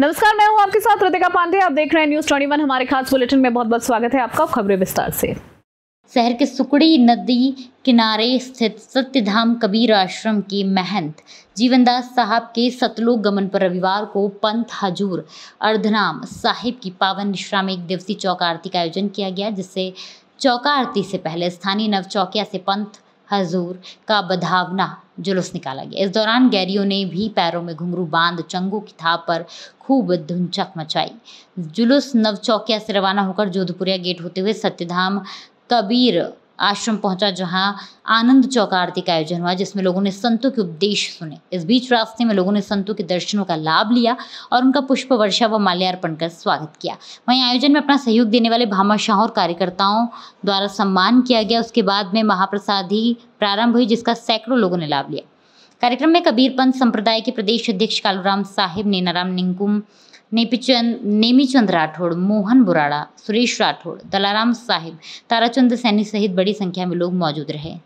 नमस्कार मैं हूं आपके साथ रतिका पांडे आप देख रहे हैं न्यूज ट्वेंटी हमारे खास बुलेटिन में बहुत बहुत स्वागत है आपका खबरें विस्तार से शहर के सुकड़ी नदी किनारे स्थित सत्यधाम कबीर आश्रम के महंत जीवनदास साहब के सतलोक गमन पर रविवार को पंथ हजूर अर्धनाम साहिब की पावन निश्रा में एक दिवसीय चौका आरती का आयोजन किया गया जिससे चौका आरती से पहले स्थानीय नव चौकिया से पंथ हजूर का बधावना जुलूस निकाला गया इस दौरान गैरियों ने भी पैरों में घुंघरू बांध चंगू की थाप पर खूब धुनचक मचाई जुलूस नवचौकिया से रवाना होकर जोधपुरिया गेट होते हुए सत्यधाम कबीर आश्रम पहुंचा जहां आनंद चौक आरती का आयोजन हुआ जिसमें लोगों ने संतों के उपदेश सुने इस बीच रास्ते में लोगों ने संतों के दर्शनों का लाभ लिया और उनका पुष्प वर्षा व माल्यार्पण कर स्वागत किया वहीं आयोजन में अपना सहयोग देने वाले भामा शाह और कार्यकर्ताओं द्वारा सम्मान किया गया उसके बाद में महाप्रसादी प्रारंभ हुई जिसका सैकड़ों लोगों ने लाभ लिया कार्यक्रम में कबीर पंथ संप्रदाय के प्रदेश अध्यक्ष कालूराम साहिब नेनाराम निंकुम नेपीचंद नेमीचंद राठौड़ मोहन बुराड़ा सुरेश राठौड़ दलाराम साहिब ताराचंद सैनी सहित बड़ी संख्या में लोग मौजूद रहे